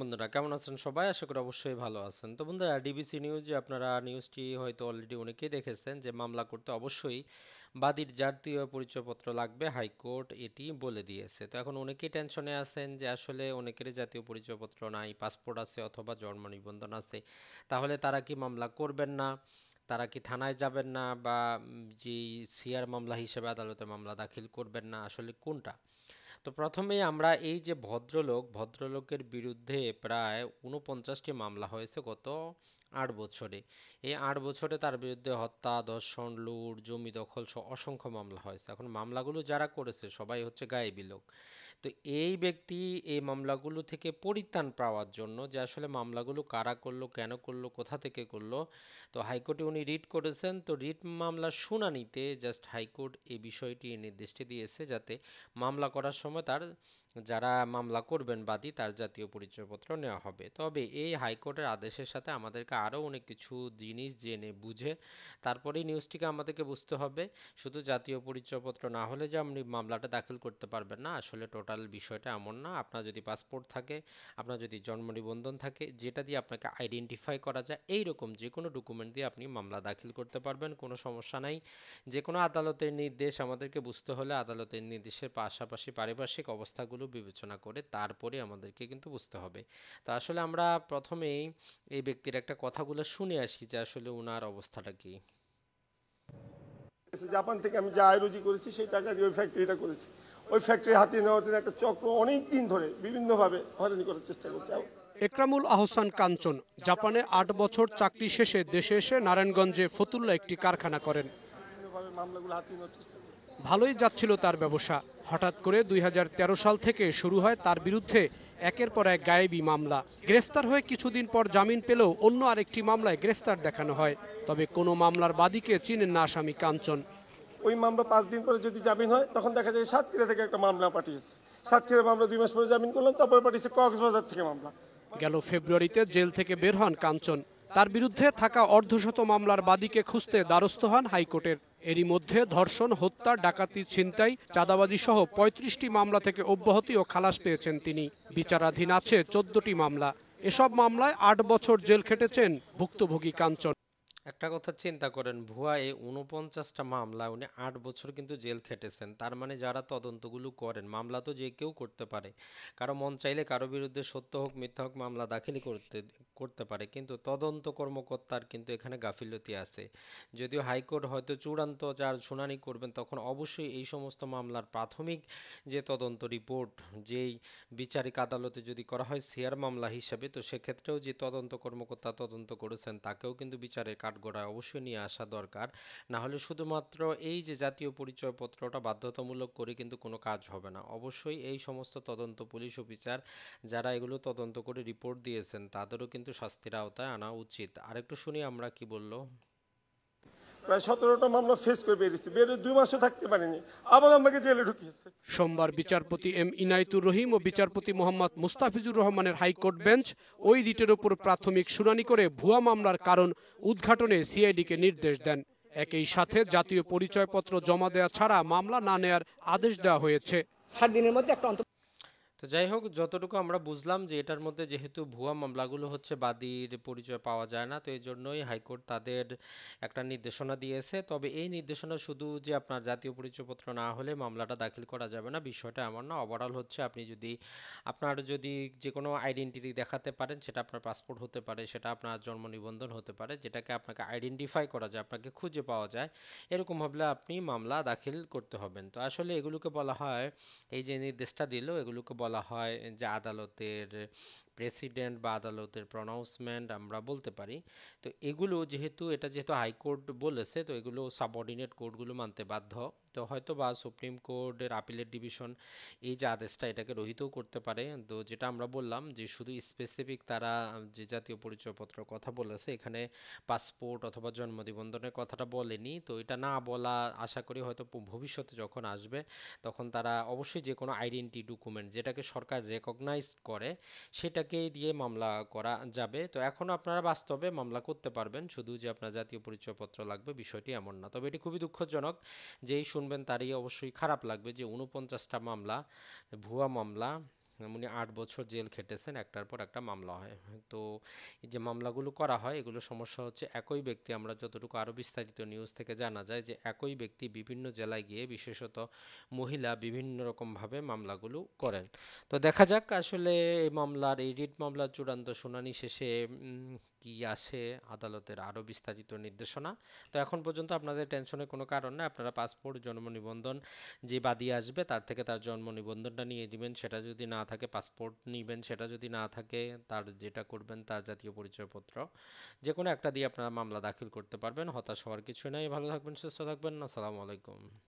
বন্ধুরা কেমন আছেন সবাই আশা করি অবশ্যই ভালো আছেন তো বন্ধুরা ডিবিসি নিউজে আপনারা নিউজটি হয়তো অলরেডি অনেকেই দেখেছেন যে মামলা করতে অবশ্যই বাদীর জাতীয় পরিচয়পত্র লাগবে হাইকোর্ট এটি বলে দিয়েছে তো এখন অনেকেই টেনশনে আছেন যে আসলে অনেকের জাতীয় পরিচয়পত্র নাই পাসপোর্ট আছে অথবা জন্ম নিবন্ধন আছে তাহলে তারা কি মামলা করবেন না তারা কি থানায় যাবেন না বা যে সিআর মামলা হিসেবে আদালতে মামলা দাখিল করবেন না আসলে কোনটা তো প্রথমেই আমরা এই যে ভদ্রলোক ভদ্রলোকের বিরুদ্ধে প্রায় উনপঞ্চাশটি মামলা হয়েছে গত আট বছরে এই আট বছরে তার বিরুদ্ধে হত্যা দর্শন লুট জমি দখল সহ অসংখ্য মামলা হয়েছে এখন মামলাগুলো যারা করেছে সবাই হচ্ছে গায়েবী লোক তো এই ব্যক্তি এই মামলাগুলো থেকে পরিত্রাণ পাওয়ার জন্য যে আসলে মামলাগুলো কারা করলো কেন করলো কোথা থেকে করলো তো হাইকোর্টে উনি রিট করেছেন তো রিট মামলার শুনানিতে জাস্ট হাইকোর্ট এই বিষয়টি নির্দিষ্ট দিয়েছে যাতে মামলা করার সময় তার যারা মামলা করবেন বাদী তার জাতীয় পরিচয়পত্র নেওয়া হবে তবে এই হাইকোর্টের আদেশের সাথে আমাদেরকে আরও অনেক কিছু জিনিস জেনে বুঝে তারপরেই নিউজটিকে আমাদেরকে বুঝতে হবে শুধু জাতীয় পরিচয়পত্র না হলে যে আপনি মামলাটা দাখিল করতে পারবেন না আসলে টোটাল বিষয়টা এমন না আপনার যদি পাসপোর্ট থাকে আপনার যদি জন্ম নিবন্ধন থাকে যেটা দিয়ে আপনাকে আইডেন্টিফাই করা যায় এই রকম যে কোনো ডকুমেন্ট দিয়ে আপনি মামলা দাখিল করতে পারবেন কোনো সমস্যা নাই যে কোনো আদালতের নির্দেশ আমাদেরকে বুঝতে হলে আদালতের নির্দেশের পাশাপাশি পারিপার্শ্বিক অবস্থাগুলো বিবেচনা করে তারপরে আমাদেরকে কিন্তু বুঝতে হবে তা আসলে আমরা প্রথমেই এই ব্যক্তির একটা কথাগুলো শুনে আসি যে আসলে ওনার অবস্থাটা কি জাপান থেকে আমি যা আয়োজি করেছি সেই টাকা দিয়ে ওই ফ্যাক্টরিটা করেছি ওই ফ্যাক্টরি হাতিয়ে নেওয়ার জন্য একটা চক্র অনেক দিন ধরে বিভিন্নভাবে হয়রানি করার চেষ্টা করছে একরামুল আহসান কাঞ্চন জাপানে আট বছর চাকরি শেষে দেশে এসে নারায়ণগঞ্জে ফতুল্লা একটি কারখানা করেন মামলাগুলো হাতিয়ে নেওয়ার চেষ্টা ভালোই যাচ্ছিল তার ব্যবসা হঠাৎ করে দুই সাল থেকে শুরু হয় তার বিরুদ্ধে একের পর এক গায়েবী মামলা গ্রেফতার হয়ে কিছুদিন পর জামিন পেলেও অন্য আরেকটি মামলায় গ্রেফতার দেখানো হয় তবে কোনো মামলার বাদীকে চিনেন না আসামি কাঞ্চন ওই মামলা পাঁচ দিন পরে যদি জামিন হয় তখন দেখা যায় সাতক্ষীরা থেকে একটা মামলা পাঠিয়েছে সাতক্ষীরা মামলা দুই মাস পরে জামিন করলাম তারপরে পাঠিয়েছে কক্সবাজার থেকে মামলা গেল ফেব্রুয়ারিতে জেল থেকে বের হন কাঞ্চন তার বিরুদ্ধে থাকা অর্ধশত মামলার বাদীকে খুঁজতে দ্বারস্থ হন হাইকোর্টের এরই মধ্যে ধর্ষণ হত্যা ডাকাতি ছিনতাই চাঁদাবাজি সহ পঁয়ত্রিশটি মামলা থেকে অব্যাহতি ও খালাস পেয়েছেন তিনি বিচারাধীন আছে চোদ্দটি মামলা এসব মামলায় আট বছর জেল খেটেছেন ভুক্তভোগী কাঞ্চন একটা কথা চিন্তা করেন ভুয়া এই উনপঞ্চাশটা মামলা উনি আট বছর কিন্তু জেল খেটেছেন তার মানে যারা তদন্তগুলো করেন মামলা তো যে কেউ করতে পারে কারো মন চাইলে কারো বিরুদ্ধে সত্য হোক মিথ্যা হোক মামলা দাখিল করতে করতে পারে কিন্তু তদন্ত কর্মকর্তার কিন্তু এখানে গাফিলতি আছে যদিও হাইকোর্ট হয়তো চূড়ান্ত যার শুনানি করবেন তখন অবশ্যই এই সমস্ত মামলার প্রাথমিক যে তদন্ত রিপোর্ট যেই বিচারিক আদালতে যদি করা হয় সিয়ার মামলা হিসাবে তো সেক্ষেত্রেও যে তদন্ত কর্মকর্তা তদন্ত করেছেন তাকেও কিন্তু বিচারে কাঠ ভাগ্যটা অবশ্যই নিয়ে আসা দরকার না হলে শুধুমাত্র এই যে জাতীয় পরিচয়পত্রটা বাধ্যতামূলক করে কিন্তু কোনো কাজ হবে না অবশ্যই এই সমস্ত তদন্ত পুলিশ অফিসার যারা এগুলো তদন্ত করে রিপোর্ট দিয়েছেন তাদেরও কিন্তু শাস্তির আওতায় আনা উচিত আরেকটু শুনি আমরা কি বললো প্রায় সতেরোটা মামলা ফেস করে দুই মাসও থাকতে পারেনি সোমবার বিচারপতি এম ইনায়তুর রহিম ও বিচারপতি মোহাম্মদ মুস্তাফিজুর রহমানের হাইকোর্ট বেঞ্চ ওই রিটের ওপর প্রাথমিক শুনানি করে ভুয়া মামলার কারণ উদ্ঘাটনে সিআইডিকে নির্দেশ দেন একই সাথে জাতীয় পরিচয়পত্র জমা দেওয়া ছাড়া মামলা না নেয়ার আদেশ দেওয়া হয়েছে সাত দিনের মধ্যে একটা যাই হোক যতটুকু আমরা বুঝলাম যে এটার মধ্যে যেহেতু ভুয়া মামলাগুলো হচ্ছে বাদীর পরিচয় পাওয়া যায় না তো এই জন্যই হাইকোর্ট তাদের একটা নির্দেশনা দিয়েছে তবে এই নির্দেশনা শুধু যে আপনার জাতীয় পরিচয়পত্র না হলে মামলাটা দাখিল করা যাবে না বিষয়টা এমন না ওভারঅল হচ্ছে আপনি যদি আপনার যদি যে কোনো আইডেন্টিটি দেখাতে পারেন সেটা আপনার পাসপোর্ট হতে পারে সেটা আপনার জন্ম নিবন্ধন হতে পারে যেটাকে আপনাকে আইডেন্টিফাই করা যায় আপনাকে খুঁজে পাওয়া যায় এরকম হলে আপনি মামলা দাখিল করতে হবেন তো আসলে এগুলোকে বলা হয় এই যে নির্দেশটা দিল এগুলোকে বলা বলা হয় যে আদালতের প্রেসিডেন্ট বা আদালতের প্রনাউন্সমেন্ট আমরা বলতে পারি তো এগুলো যেহেতু এটা যেহেতু হাইকোর্ট বলেছে তো এগুলো সাবঅর্ডিনেট কোর্টগুলো মানতে বাধ্য তো হয়তো বা সুপ্রিম কোর্টের আপিলের ডিভিশন এই যে আদেশটা এটাকে রহিতও করতে পারে তো যেটা আমরা বললাম যে শুধু স্পেসিফিক তারা যে জাতীয় পরিচয়পত্র কথা বলেছে এখানে পাসপোর্ট অথবা জন্ম নিবন্ধনের কথাটা বলেনি তো এটা না বলা আশা করি হয়তো ভবিষ্যতে যখন আসবে তখন তারা অবশ্যই যে কোনো আইডেন্টি ডকুমেন্ট যেটাকে সরকার রেকগনাইজ করে সেটাকে দিয়ে মামলা করা যাবে তো এখন আপনারা বাস্তবে মামলা করতে পারবেন শুধু যে আপনার জাতীয় পরিচয়পত্র লাগবে বিষয়টি এমন না তবে এটি খুবই দুঃখজনক যে এই শুনবেন তারই অবশ্যই খারাপ লাগবে যে উনপঞ্চাশটা মামলা ভুয়া মামলা উনি আট বছর জেল খেটেছেন একটার পর একটা মামলা হয় তো যে মামলাগুলো করা হয় এগুলো সমস্যা হচ্ছে একই ব্যক্তি আমরা যতটুকু আরও বিস্তারিত নিউজ থেকে জানা যায় যে একই ব্যক্তি বিভিন্ন জেলায় গিয়ে বিশেষত মহিলা বিভিন্ন রকমভাবে মামলাগুলো করেন তো দেখা যাক আসলে এই মামলার এই রিট মামলার চূড়ান্ত শুনানি শেষে কি আসে আদালতের আরও বিস্তারিত নির্দেশনা তো এখন পর্যন্ত আপনাদের টেনশনের কোনো কারণ না আপনারা পাসপোর্ট জন্ম নিবন্ধন যে বাদী আসবে তার থেকে তার জন্ম নিবন্ধনটা নিয়ে নেবেন সেটা যদি না থাকে পাসপোর্ট নিবেন সেটা যদি না থাকে তার যেটা করবেন তার জাতীয় পরিচয়পত্র যে কোনো একটা দিয়ে আপনারা মামলা দাখিল করতে পারবেন হতাশ হওয়ার কিছু নাই ভালো থাকবেন সুস্থ থাকবেন আসসালামু আলাইকুম